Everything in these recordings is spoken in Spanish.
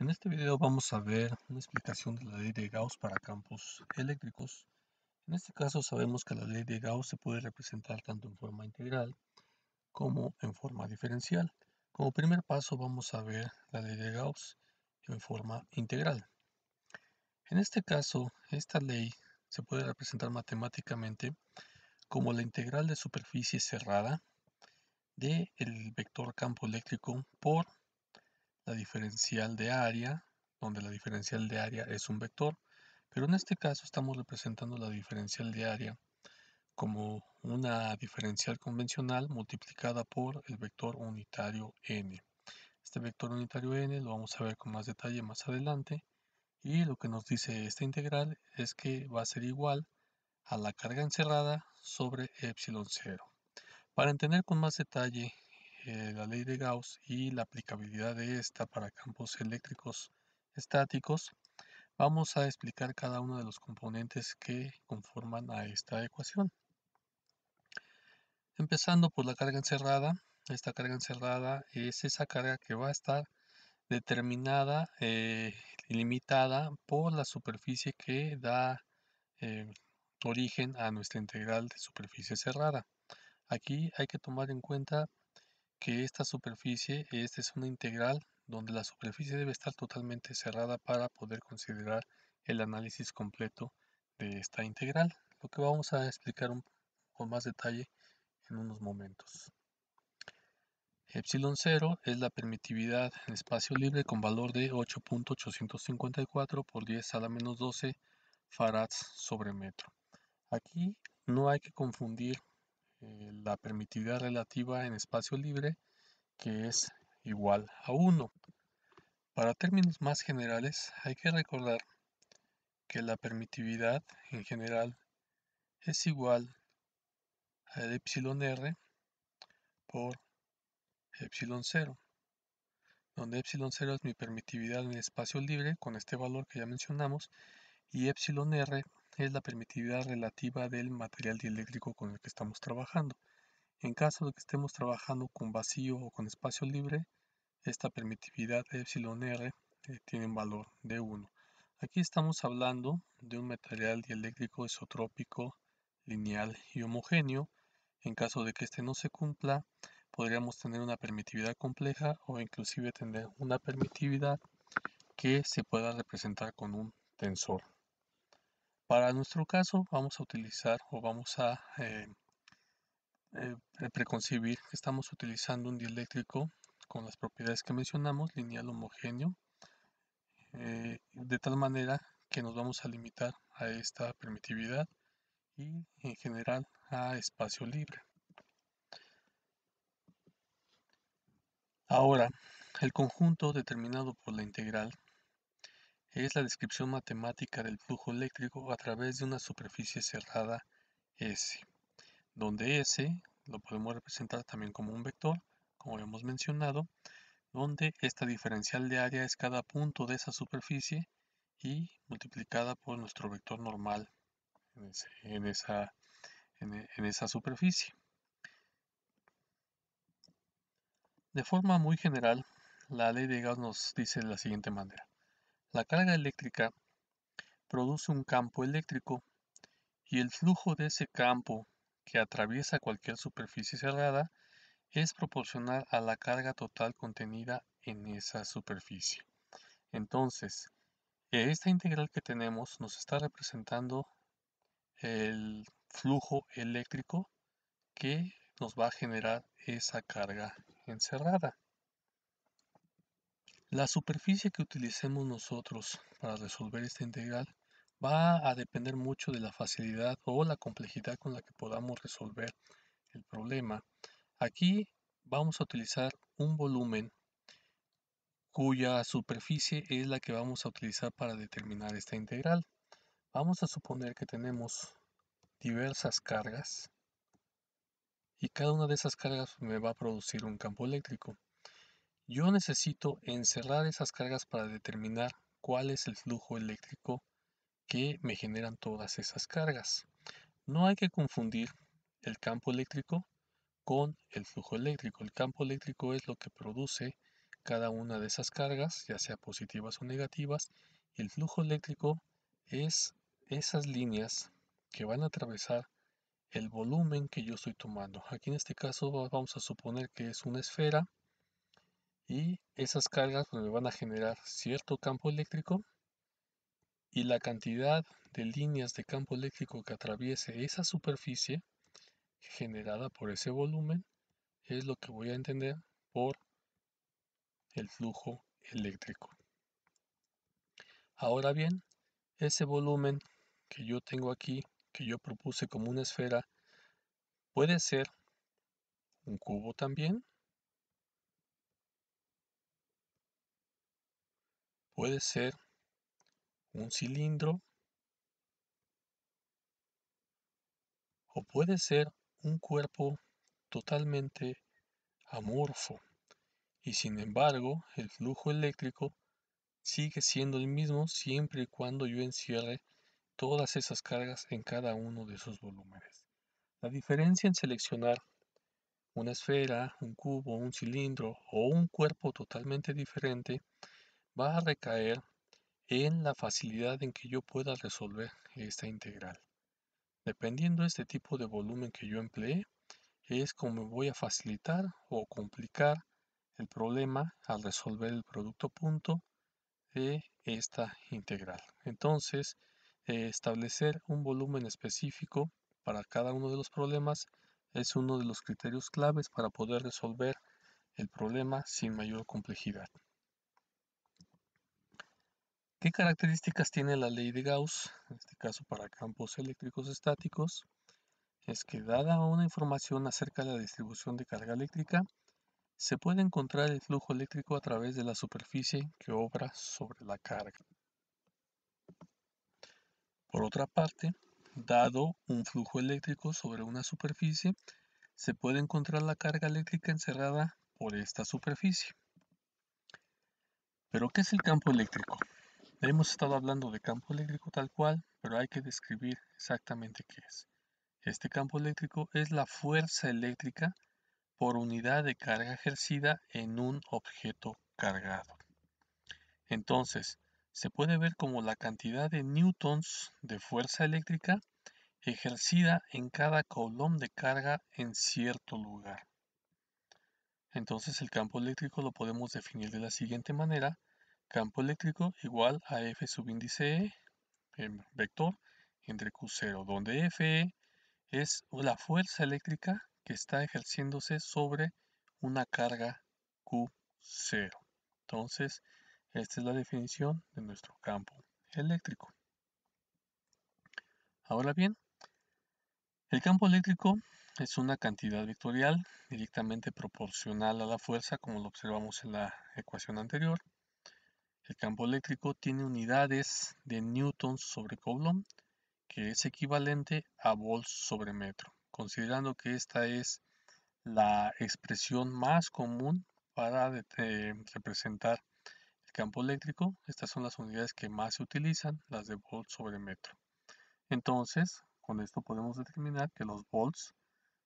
En este video vamos a ver una explicación de la ley de Gauss para campos eléctricos. En este caso sabemos que la ley de Gauss se puede representar tanto en forma integral como en forma diferencial. Como primer paso vamos a ver la ley de Gauss en forma integral. En este caso, esta ley se puede representar matemáticamente como la integral de superficie cerrada del el vector campo eléctrico por la diferencial de área, donde la diferencial de área es un vector, pero en este caso estamos representando la diferencial de área como una diferencial convencional multiplicada por el vector unitario n. Este vector unitario n lo vamos a ver con más detalle más adelante y lo que nos dice esta integral es que va a ser igual a la carga encerrada sobre epsilon 0. Para entender con más detalle eh, la ley de Gauss y la aplicabilidad de esta para campos eléctricos estáticos, vamos a explicar cada uno de los componentes que conforman a esta ecuación. Empezando por la carga encerrada, esta carga encerrada es esa carga que va a estar determinada eh, limitada por la superficie que da eh, origen a nuestra integral de superficie cerrada. Aquí hay que tomar en cuenta que esta superficie esta es una integral donde la superficie debe estar totalmente cerrada para poder considerar el análisis completo de esta integral, lo que vamos a explicar con más detalle en unos momentos. Epsilon 0 es la permitividad en espacio libre con valor de 8.854 por 10 a la menos 12 farads sobre metro. Aquí no hay que confundir eh, la permitividad relativa en espacio libre, que es igual a 1. Para términos más generales, hay que recordar que la permitividad en general es igual a epsilon r por epsilon 0, donde epsilon 0 es mi permitividad en espacio libre con este valor que ya mencionamos y epsilon r es la permitividad relativa del material dieléctrico con el que estamos trabajando. En caso de que estemos trabajando con vacío o con espacio libre, esta permitividad εr eh, tiene un valor de 1. Aquí estamos hablando de un material dieléctrico isotrópico, lineal y homogéneo. En caso de que este no se cumpla, podríamos tener una permitividad compleja o inclusive tener una permitividad que se pueda representar con un tensor. Para nuestro caso vamos a utilizar o vamos a eh, eh, eh, preconcebir que estamos utilizando un dieléctrico con las propiedades que mencionamos, lineal homogéneo, eh, de tal manera que nos vamos a limitar a esta permitividad y en general a espacio libre. Ahora, el conjunto determinado por la integral es la descripción matemática del flujo eléctrico a través de una superficie cerrada S, donde S lo podemos representar también como un vector, como hemos mencionado, donde esta diferencial de área es cada punto de esa superficie y multiplicada por nuestro vector normal en, esa, e, en esa superficie. De forma muy general, la ley de Gauss nos dice de la siguiente manera. La carga eléctrica produce un campo eléctrico y el flujo de ese campo que atraviesa cualquier superficie cerrada es proporcional a la carga total contenida en esa superficie. Entonces, esta integral que tenemos nos está representando el flujo eléctrico que nos va a generar esa carga encerrada. La superficie que utilicemos nosotros para resolver esta integral va a depender mucho de la facilidad o la complejidad con la que podamos resolver el problema. Aquí vamos a utilizar un volumen cuya superficie es la que vamos a utilizar para determinar esta integral. Vamos a suponer que tenemos diversas cargas y cada una de esas cargas me va a producir un campo eléctrico. Yo necesito encerrar esas cargas para determinar cuál es el flujo eléctrico que me generan todas esas cargas. No hay que confundir el campo eléctrico con el flujo eléctrico. El campo eléctrico es lo que produce cada una de esas cargas, ya sea positivas o negativas, el flujo eléctrico es esas líneas que van a atravesar el volumen que yo estoy tomando. Aquí en este caso vamos a suponer que es una esfera y esas cargas pues, me van a generar cierto campo eléctrico y la cantidad de líneas de campo eléctrico que atraviese esa superficie generada por ese volumen es lo que voy a entender por el flujo eléctrico. Ahora bien, ese volumen que yo tengo aquí, que yo propuse como una esfera, puede ser un cubo también, Puede ser un cilindro o puede ser un cuerpo totalmente amorfo y sin embargo el flujo eléctrico sigue siendo el mismo siempre y cuando yo encierre todas esas cargas en cada uno de esos volúmenes. La diferencia en seleccionar una esfera, un cubo, un cilindro o un cuerpo totalmente diferente va a recaer en la facilidad en que yo pueda resolver esta integral. Dependiendo de este tipo de volumen que yo emplee, es como voy a facilitar o complicar el problema al resolver el producto punto de esta integral. Entonces, eh, establecer un volumen específico para cada uno de los problemas es uno de los criterios claves para poder resolver el problema sin mayor complejidad. ¿Qué características tiene la ley de Gauss, en este caso para campos eléctricos estáticos? Es que dada una información acerca de la distribución de carga eléctrica, se puede encontrar el flujo eléctrico a través de la superficie que obra sobre la carga. Por otra parte, dado un flujo eléctrico sobre una superficie, se puede encontrar la carga eléctrica encerrada por esta superficie. ¿Pero qué es el campo eléctrico? Hemos estado hablando de campo eléctrico tal cual, pero hay que describir exactamente qué es. Este campo eléctrico es la fuerza eléctrica por unidad de carga ejercida en un objeto cargado. Entonces, se puede ver como la cantidad de newtons de fuerza eléctrica ejercida en cada coulomb de carga en cierto lugar. Entonces el campo eléctrico lo podemos definir de la siguiente manera, campo eléctrico igual a F subíndice E, em, vector, entre Q0, donde F es la fuerza eléctrica que está ejerciéndose sobre una carga Q0. Entonces, esta es la definición de nuestro campo eléctrico. Ahora bien, el campo eléctrico es una cantidad vectorial directamente proporcional a la fuerza, como lo observamos en la ecuación anterior, el campo eléctrico tiene unidades de newtons sobre Coulomb, que es equivalente a volts sobre metro, considerando que esta es la expresión más común para eh, representar el campo eléctrico. Estas son las unidades que más se utilizan, las de volts sobre metro. Entonces, con esto podemos determinar que los volts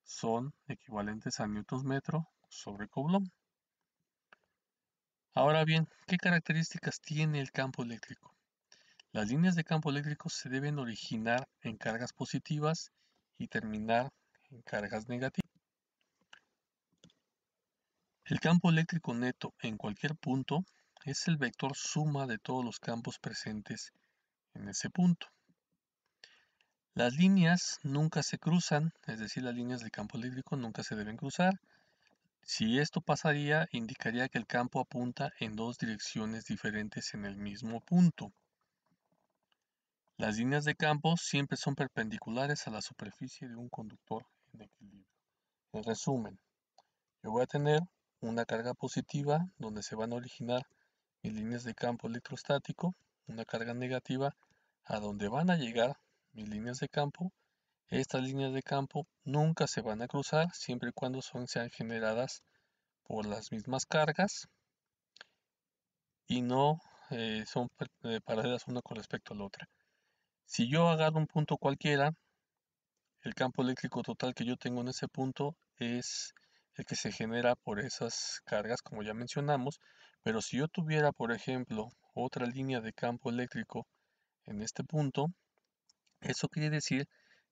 son equivalentes a newtons metro sobre Coulomb. Ahora bien, ¿qué características tiene el campo eléctrico? Las líneas de campo eléctrico se deben originar en cargas positivas y terminar en cargas negativas. El campo eléctrico neto en cualquier punto es el vector suma de todos los campos presentes en ese punto. Las líneas nunca se cruzan, es decir, las líneas de campo eléctrico nunca se deben cruzar. Si esto pasaría, indicaría que el campo apunta en dos direcciones diferentes en el mismo punto. Las líneas de campo siempre son perpendiculares a la superficie de un conductor en equilibrio. En resumen, yo voy a tener una carga positiva donde se van a originar mis líneas de campo electrostático, una carga negativa a donde van a llegar mis líneas de campo estas líneas de campo nunca se van a cruzar siempre y cuando sean generadas por las mismas cargas y no eh, son eh, paralelas una con respecto a la otra. Si yo agarro un punto cualquiera, el campo eléctrico total que yo tengo en ese punto es el que se genera por esas cargas, como ya mencionamos, pero si yo tuviera, por ejemplo, otra línea de campo eléctrico en este punto, eso quiere decir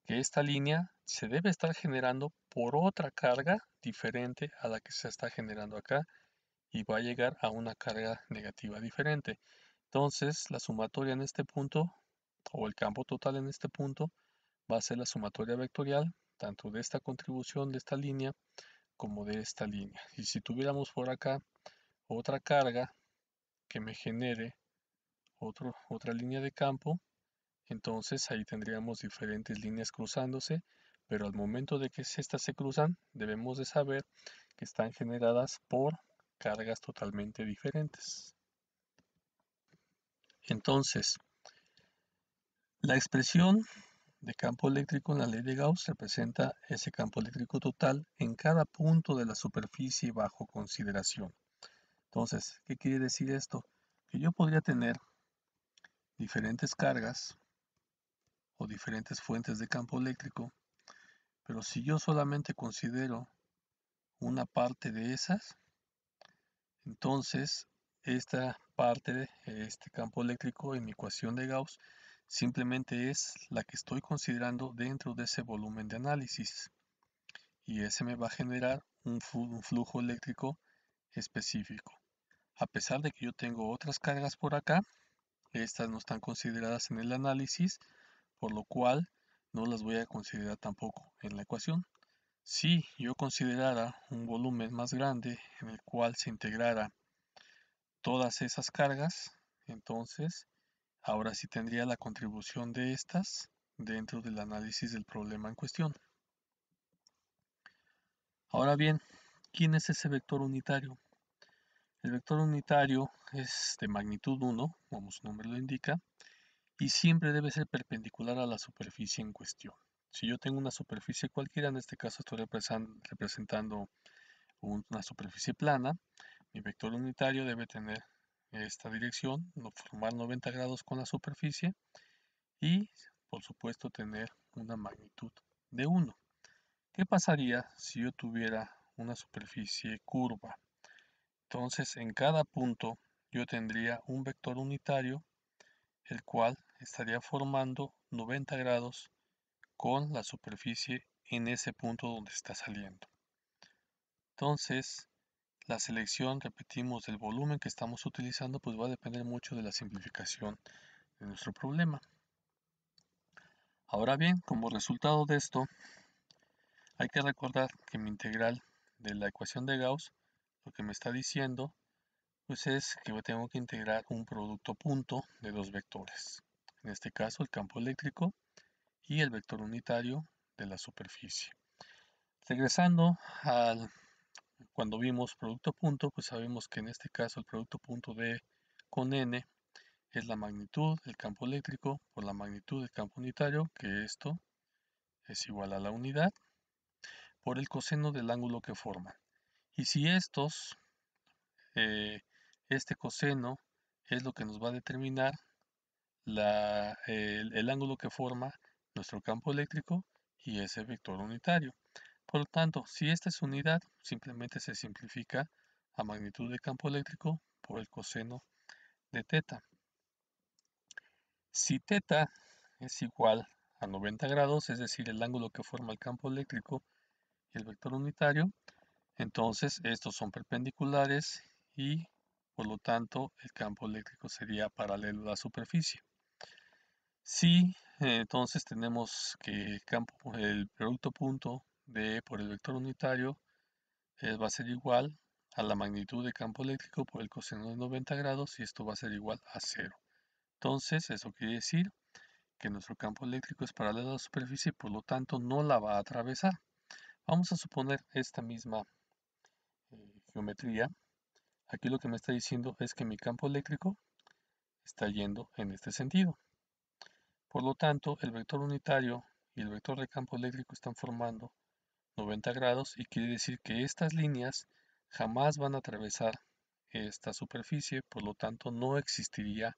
que esta línea se debe estar generando por otra carga diferente a la que se está generando acá y va a llegar a una carga negativa diferente. Entonces la sumatoria en este punto o el campo total en este punto va a ser la sumatoria vectorial tanto de esta contribución de esta línea como de esta línea. Y si tuviéramos por acá otra carga que me genere otra línea de campo, entonces ahí tendríamos diferentes líneas cruzándose, pero al momento de que estas se cruzan, debemos de saber que están generadas por cargas totalmente diferentes. Entonces, la expresión de campo eléctrico en la ley de Gauss representa ese campo eléctrico total en cada punto de la superficie bajo consideración. Entonces, ¿qué quiere decir esto? Que yo podría tener diferentes cargas diferentes fuentes de campo eléctrico, pero si yo solamente considero una parte de esas, entonces esta parte, de este campo eléctrico en mi ecuación de Gauss, simplemente es la que estoy considerando dentro de ese volumen de análisis. Y ese me va a generar un flujo eléctrico específico. A pesar de que yo tengo otras cargas por acá, estas no están consideradas en el análisis, por lo cual no las voy a considerar tampoco en la ecuación. Si yo considerara un volumen más grande en el cual se integrara todas esas cargas, entonces ahora sí tendría la contribución de estas dentro del análisis del problema en cuestión. Ahora bien, ¿quién es ese vector unitario? El vector unitario es de magnitud 1, como su nombre lo indica, y siempre debe ser perpendicular a la superficie en cuestión. Si yo tengo una superficie cualquiera, en este caso estoy representando una superficie plana, mi vector unitario debe tener esta dirección, formar 90 grados con la superficie y por supuesto tener una magnitud de 1. ¿Qué pasaría si yo tuviera una superficie curva? Entonces en cada punto yo tendría un vector unitario el cual estaría formando 90 grados con la superficie en ese punto donde está saliendo. Entonces, la selección, repetimos, del volumen que estamos utilizando, pues va a depender mucho de la simplificación de nuestro problema. Ahora bien, como resultado de esto, hay que recordar que mi integral de la ecuación de Gauss, lo que me está diciendo, pues es que tengo que integrar un producto punto de dos vectores en este caso el campo eléctrico y el vector unitario de la superficie. Regresando al cuando vimos producto punto, pues sabemos que en este caso el producto punto de con n es la magnitud del campo eléctrico por la magnitud del campo unitario, que esto es igual a la unidad, por el coseno del ángulo que forman. Y si estos, eh, este coseno es lo que nos va a determinar el, ángulo que forma nuestro campo eléctrico y ese vector unitario. Por lo tanto, si esta es unidad, simplemente se simplifica a magnitud de campo eléctrico por el coseno de teta. Si teta es igual a 90 grados, es decir, el ángulo que forma el campo eléctrico y el vector unitario, entonces estos son perpendiculares y por lo tanto el campo eléctrico sería paralelo a la superficie. Si entonces tenemos que el, campo, el producto punto de por el vector unitario eh, va a ser igual a la magnitud de campo eléctrico por el coseno de 90 grados y esto va a ser igual a cero. Entonces, eso quiere decir que nuestro campo eléctrico es paralelo a la superficie y por lo tanto no la va a atravesar. Vamos a suponer esta misma eh, geometría. Aquí lo que me está diciendo es que mi campo eléctrico está yendo en este sentido. Por lo tanto, el vector unitario y el vector de campo eléctrico están formando 90 grados y quiere decir que estas líneas jamás van a atravesar esta superficie, por lo tanto no existiría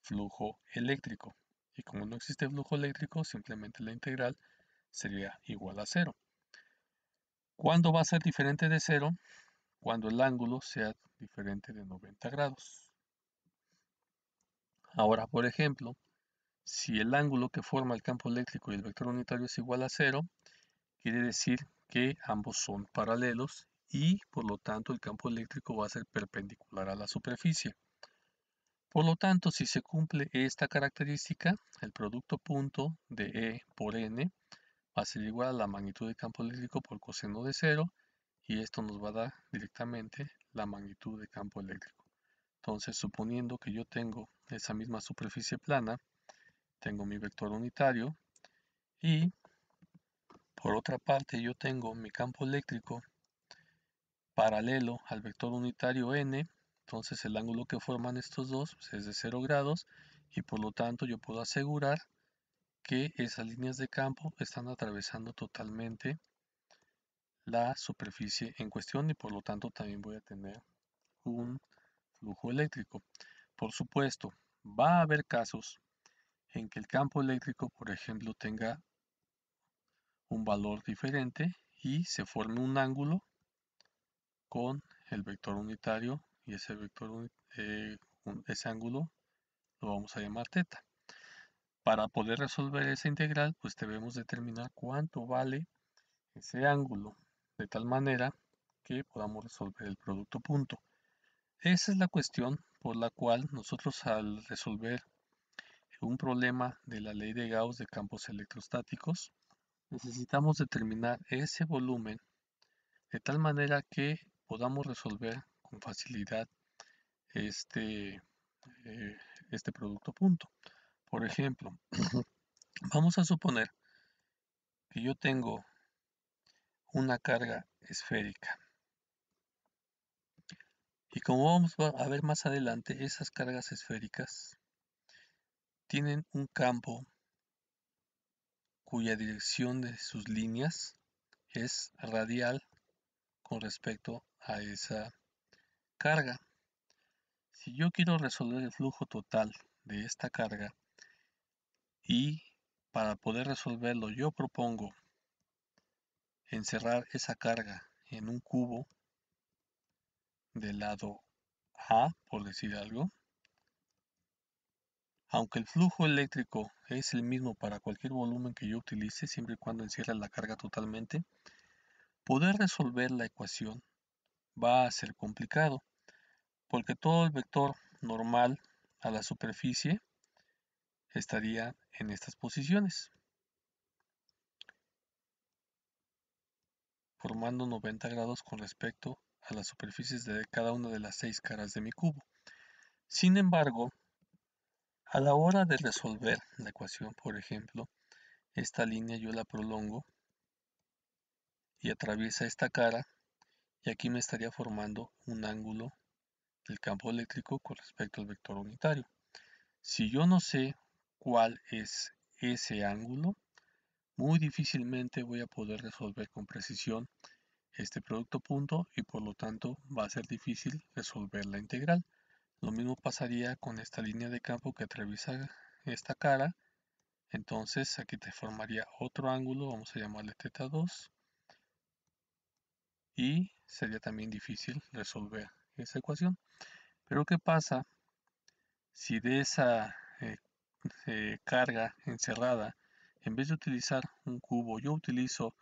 flujo eléctrico. Y como no existe flujo eléctrico, simplemente la integral sería igual a cero. ¿Cuándo va a ser diferente de cero? Cuando el ángulo sea diferente de 90 grados. Ahora, por ejemplo, si el ángulo que forma el campo eléctrico y el vector unitario es igual a cero, quiere decir que ambos son paralelos y por lo tanto el campo eléctrico va a ser perpendicular a la superficie. Por lo tanto, si se cumple esta característica, el producto punto de E por N va a ser igual a la magnitud del campo eléctrico por coseno de cero y esto nos va a dar directamente la magnitud de campo eléctrico. Entonces, suponiendo que yo tengo esa misma superficie plana tengo mi vector unitario y por otra parte yo tengo mi campo eléctrico paralelo al vector unitario n, entonces el ángulo que forman estos dos pues, es de 0 grados y por lo tanto yo puedo asegurar que esas líneas de campo están atravesando totalmente la superficie en cuestión y por lo tanto también voy a tener un flujo eléctrico. Por supuesto, va a haber casos en que el campo eléctrico, por ejemplo, tenga un valor diferente y se forme un ángulo con el vector unitario y ese vector eh, ese ángulo lo vamos a llamar teta. Para poder resolver esa integral, pues debemos determinar cuánto vale ese ángulo, de tal manera que podamos resolver el producto punto. Esa es la cuestión por la cual nosotros al resolver un problema de la ley de Gauss de campos electrostáticos, necesitamos determinar ese volumen de tal manera que podamos resolver con facilidad este, eh, este producto punto. Por ejemplo, vamos a suponer que yo tengo una carga esférica. Y como vamos a ver más adelante, esas cargas esféricas tienen un campo cuya dirección de sus líneas es radial con respecto a esa carga. Si yo quiero resolver el flujo total de esta carga y para poder resolverlo yo propongo encerrar esa carga en un cubo del lado A, por decir algo, aunque el flujo eléctrico es el mismo para cualquier volumen que yo utilice, siempre y cuando encierra la carga totalmente, poder resolver la ecuación va a ser complicado, porque todo el vector normal a la superficie estaría en estas posiciones, formando 90 grados con respecto a las superficies de cada una de las seis caras de mi cubo. Sin embargo, a la hora de resolver la ecuación, por ejemplo, esta línea yo la prolongo y atraviesa esta cara y aquí me estaría formando un ángulo del campo eléctrico con respecto al vector unitario. Si yo no sé cuál es ese ángulo, muy difícilmente voy a poder resolver con precisión este producto punto y por lo tanto va a ser difícil resolver la integral. Lo mismo pasaría con esta línea de campo que atraviesa esta cara. Entonces aquí te formaría otro ángulo, vamos a llamarle teta 2. Y sería también difícil resolver esa ecuación. Pero ¿qué pasa si de esa eh, eh, carga encerrada, en vez de utilizar un cubo, yo utilizo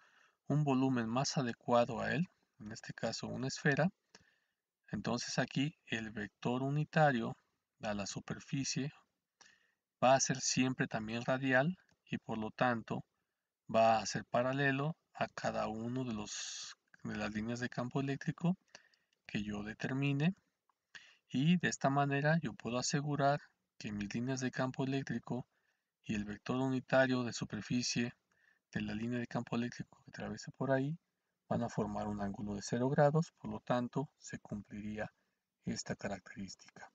un volumen más adecuado a él, en este caso una esfera, entonces aquí el vector unitario a la superficie va a ser siempre también radial y por lo tanto va a ser paralelo a cada uno de, los, de las líneas de campo eléctrico que yo determine y de esta manera yo puedo asegurar que mis líneas de campo eléctrico y el vector unitario de superficie de la línea de campo eléctrico que atraviesa por ahí van a formar un ángulo de 0 grados, por lo tanto se cumpliría esta característica.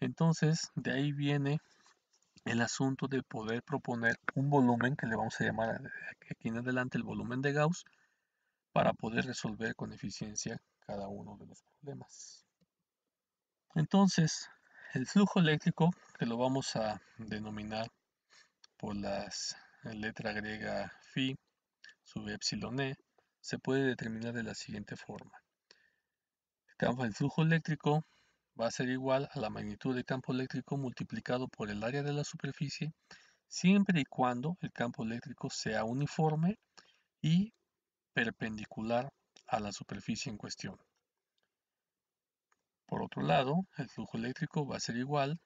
Entonces, de ahí viene el asunto de poder proponer un volumen que le vamos a llamar aquí en adelante el volumen de Gauss para poder resolver con eficiencia cada uno de los problemas. Entonces, el flujo eléctrico, que lo vamos a denominar por la eh, letra griega phi sub epsilon e, se puede determinar de la siguiente forma. El campo flujo eléctrico va a ser igual a la magnitud del campo eléctrico multiplicado por el área de la superficie, siempre y cuando el campo eléctrico sea uniforme y perpendicular a la superficie en cuestión. Por otro lado, el flujo eléctrico va a ser igual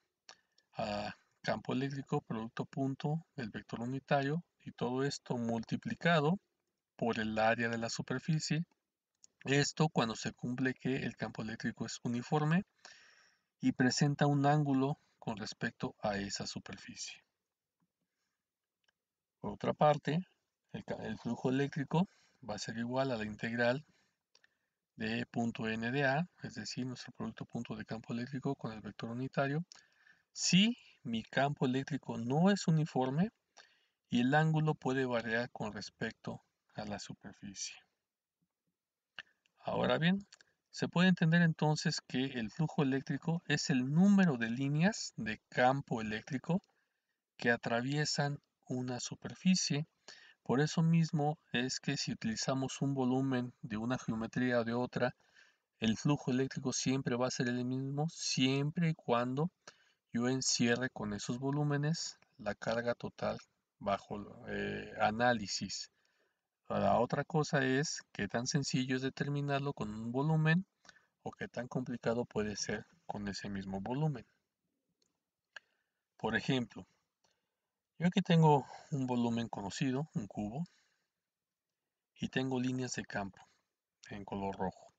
a campo eléctrico producto punto del vector unitario y todo esto multiplicado por el área de la superficie. Esto cuando se cumple que el campo eléctrico es uniforme y presenta un ángulo con respecto a esa superficie. Por otra parte, el, flujo eléctrico va a ser igual a la integral de punto n de A, es decir, nuestro producto punto de campo eléctrico con el vector unitario, si mi campo eléctrico no es uniforme y el ángulo puede variar con respecto a la superficie. Ahora bien, se puede entender entonces que el flujo eléctrico es el número de líneas de campo eléctrico que atraviesan una superficie. Por eso mismo es que si utilizamos un volumen de una geometría o de otra, el flujo eléctrico siempre va a ser el mismo siempre y cuando yo encierre con esos volúmenes la carga total bajo eh, análisis. La otra cosa es qué tan sencillo es determinarlo con un volumen o qué tan complicado puede ser con ese mismo volumen. Por ejemplo, yo aquí tengo un volumen conocido, un cubo, y tengo líneas de campo en color rojo.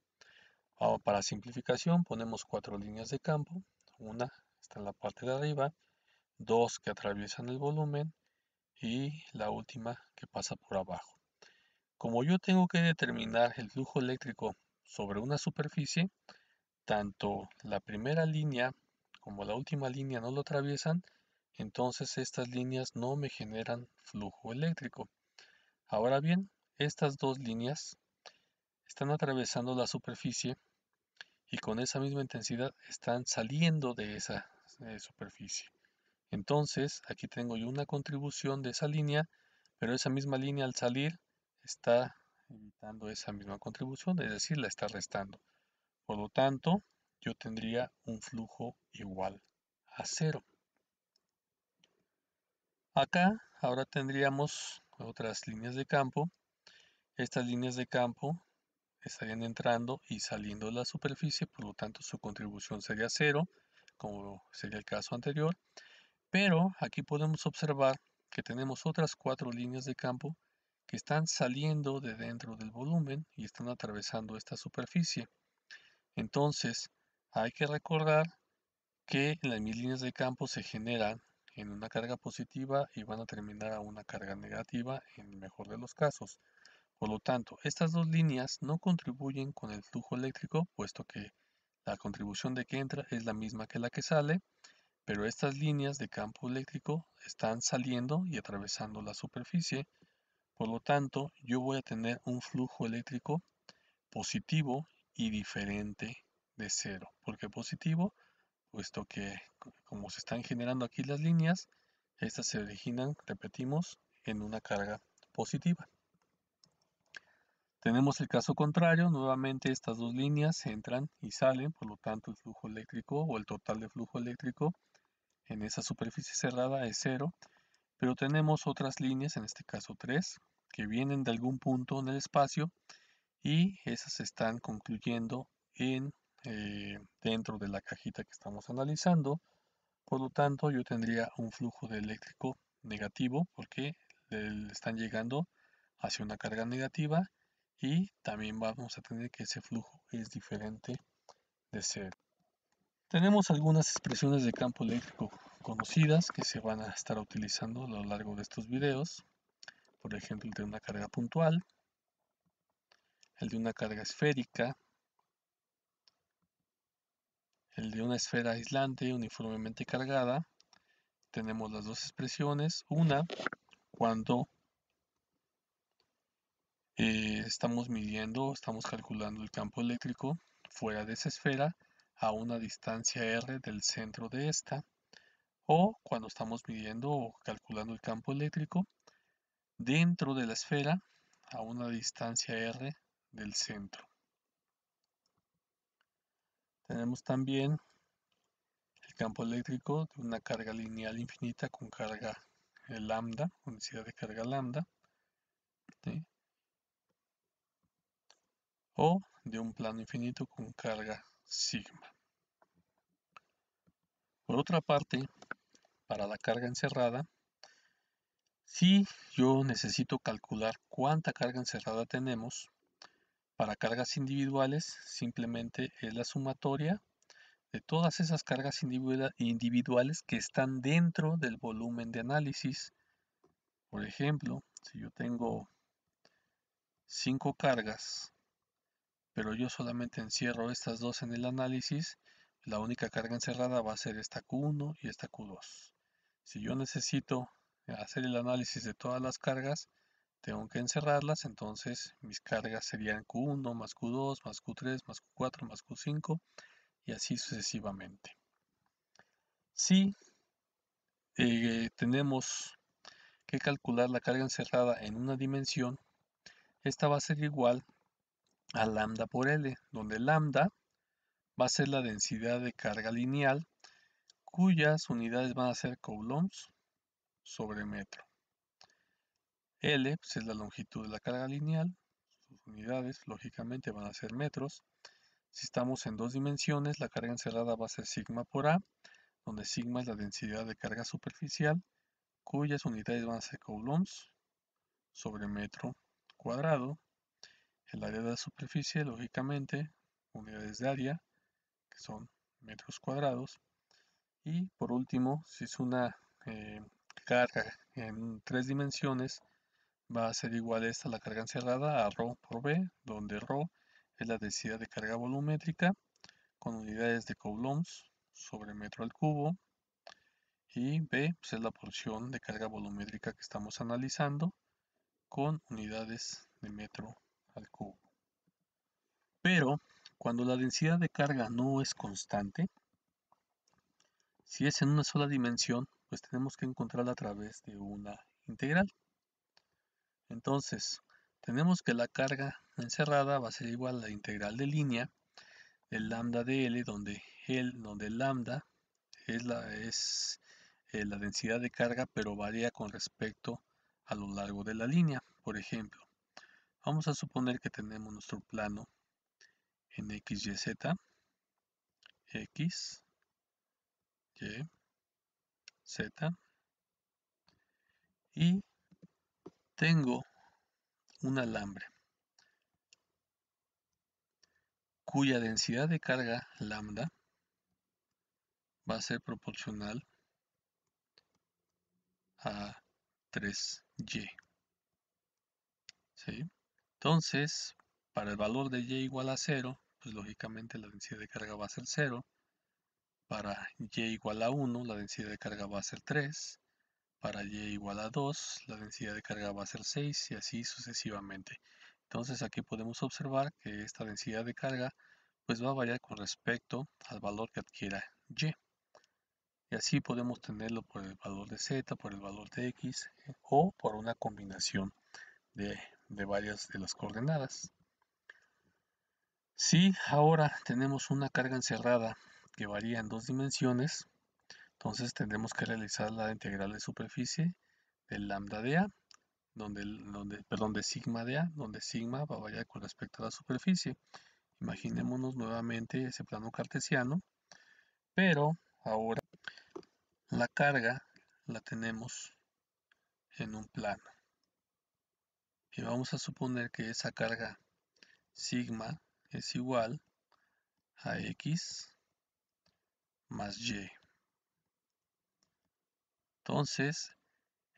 para simplificación ponemos cuatro líneas de campo, una está en la parte de arriba, dos que atraviesan el volumen y la última que pasa por abajo. Como yo tengo que determinar el flujo eléctrico sobre una superficie, tanto la primera línea como la última línea no lo atraviesan, entonces estas líneas no me generan flujo eléctrico. Ahora bien, estas dos líneas están atravesando la superficie y con esa misma intensidad están saliendo de esa eh, superficie. Entonces, aquí tengo yo una contribución de esa línea, pero esa misma línea al salir está evitando esa misma contribución, es decir, la está restando. Por lo tanto, yo tendría un flujo igual a cero. Acá ahora tendríamos otras líneas de campo. Estas líneas de campo estarían entrando y saliendo de la superficie, por lo tanto su contribución sería cero, como sería el caso anterior. Pero aquí podemos observar que tenemos otras cuatro líneas de campo que están saliendo de dentro del volumen y están atravesando esta superficie. Entonces, hay que recordar que las mil líneas de campo se generan en una carga positiva y van a terminar a una carga negativa en el mejor de los casos. Por lo tanto, estas dos líneas no contribuyen con el flujo eléctrico, puesto que la contribución de que entra es la misma que la que sale, pero estas líneas de campo eléctrico están saliendo y atravesando la superficie por lo tanto, yo voy a tener un flujo eléctrico positivo y diferente de cero. ¿Por qué positivo? Puesto que como se están generando aquí las líneas, estas se originan, repetimos, en una carga positiva. Tenemos el caso contrario, nuevamente estas dos líneas entran y salen, por lo tanto el flujo eléctrico o el total de flujo eléctrico en esa superficie cerrada es cero pero tenemos otras líneas, en este caso tres, que vienen de algún punto en el espacio y esas están concluyendo en, eh, dentro de la cajita que estamos analizando. Por lo tanto, yo tendría un flujo de eléctrico negativo porque le están llegando hacia una carga negativa y también vamos a tener que ese flujo es diferente de cero. Tenemos algunas expresiones de campo eléctrico conocidas que se van a estar utilizando a lo largo de estos videos. Por ejemplo, el de una carga puntual, el de una carga esférica, el de una esfera aislante uniformemente cargada. Tenemos las dos expresiones. Una, cuando eh, estamos midiendo, estamos calculando el campo eléctrico fuera de esa esfera a una distancia R del centro de esta o cuando estamos midiendo o calculando el campo eléctrico dentro de la esfera a una distancia R del centro. Tenemos también el campo eléctrico de una carga lineal infinita con carga lambda, unidad de carga lambda, o de un plano infinito con carga sigma. Por otra parte, para la carga encerrada, si yo necesito calcular cuánta carga encerrada tenemos, para cargas individuales simplemente es la sumatoria de todas esas cargas individuales que están dentro del volumen de análisis. Por ejemplo, si yo tengo 5 cargas, pero yo solamente encierro estas dos en el análisis, la única carga encerrada va a ser esta Q1 y esta Q2. Si yo necesito hacer el análisis de todas las cargas, tengo que encerrarlas, entonces mis cargas serían Q1 más Q2 más Q3 más Q4 más Q5 y así sucesivamente. Si eh, tenemos que calcular la carga encerrada en una dimensión, esta va a ser igual a lambda por L, donde lambda va a ser la densidad de carga lineal, cuyas unidades van a ser coulombs sobre metro. L pues, es la longitud de la carga lineal, sus unidades lógicamente van a ser metros. Si estamos en dos dimensiones, la carga encerrada va a ser sigma por A, donde sigma es la densidad de carga superficial, cuyas unidades van a ser coulombs sobre metro cuadrado. El área de la superficie, lógicamente, unidades de área, que son metros cuadrados. Y por último, si es una eh, carga en tres dimensiones, va a ser igual esta la carga encerrada a ρ por B, donde ρ es la densidad de carga volumétrica con unidades de coulombs sobre metro al cubo y B pues, es la porción de carga volumétrica que estamos analizando con unidades de metro al cubo. Pero cuando la densidad de carga no es constante, si es en una sola dimensión, pues tenemos que encontrarla a través de una integral. Entonces, tenemos que la carga encerrada va a ser igual a la integral de línea del lambda de L, donde el, donde lambda es, la, es eh, la densidad de carga, pero varía con respecto a lo largo de la línea. Por ejemplo, vamos a suponer que tenemos nuestro plano en X, Y, Z, X, Y, Z, y tengo un alambre cuya densidad de carga lambda va a ser proporcional a 3y. ¿Sí? Entonces, para el valor de y igual a 0, pues, lógicamente la densidad de carga va a ser 0. Para y igual a 1, la densidad de carga va a ser 3. Para y igual a 2, la densidad de carga va a ser 6 y así sucesivamente. Entonces aquí podemos observar que esta densidad de carga pues va a variar con respecto al valor que adquiera y. Y así podemos tenerlo por el valor de z, por el valor de x o por una combinación de, de varias de las coordenadas. Si ahora tenemos una carga encerrada que varía en dos dimensiones, entonces tendremos que realizar la integral de superficie de lambda de A, donde, perdón, de sigma de A, donde sigma va a variar con respecto a la superficie. Imaginémonos nuevamente ese plano cartesiano, pero ahora la carga la tenemos en un plano. Y vamos a suponer que esa carga sigma es igual a x más y. Entonces,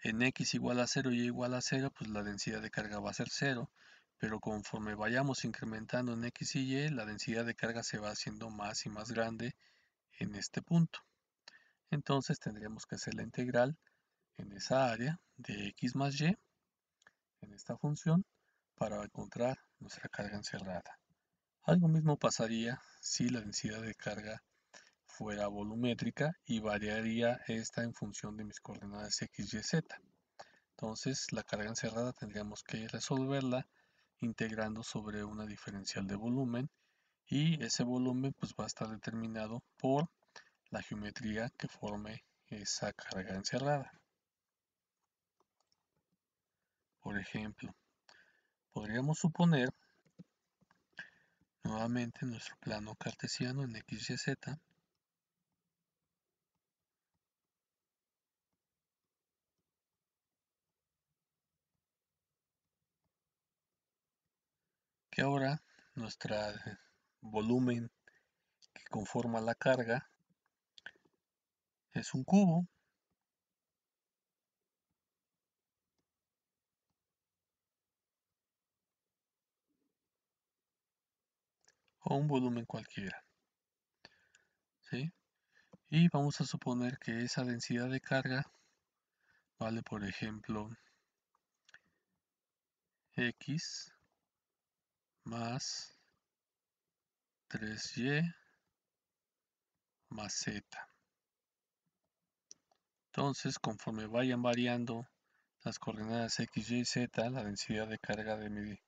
en x igual a 0 y igual a 0, pues la densidad de carga va a ser 0. Pero conforme vayamos incrementando en x y y, la densidad de carga se va haciendo más y más grande en este punto. Entonces tendríamos que hacer la integral en esa área de x más y, en esta función, para encontrar nuestra carga encerrada. Algo mismo pasaría si la densidad de carga fuera volumétrica y variaría esta en función de mis coordenadas x, y, z. Entonces la carga encerrada tendríamos que resolverla integrando sobre una diferencial de volumen y ese volumen pues va a estar determinado por la geometría que forme esa carga encerrada. Por ejemplo, podríamos suponer nuevamente nuestro plano cartesiano en x, y, z. Que ahora nuestro volumen que conforma la carga es un cubo un volumen cualquiera. ¿Sí? Y vamos a suponer que esa densidad de carga vale, por ejemplo, x más 3y más z. Entonces, conforme vayan variando las coordenadas x, y, z, la densidad de carga de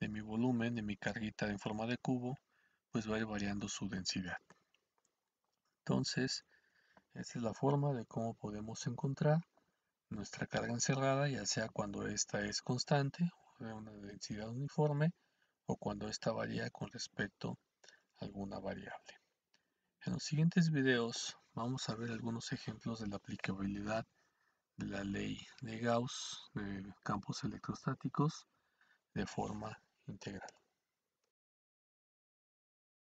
de mi volumen, de mi carguita en forma de cubo, pues va variando su densidad. Entonces, esta es la forma de cómo podemos encontrar nuestra carga encerrada, ya sea cuando esta es constante, de una densidad uniforme, o cuando esta varía con respecto a alguna variable. En los siguientes videos vamos a ver algunos ejemplos de la aplicabilidad de la ley de Gauss de campos electrostáticos de forma integral.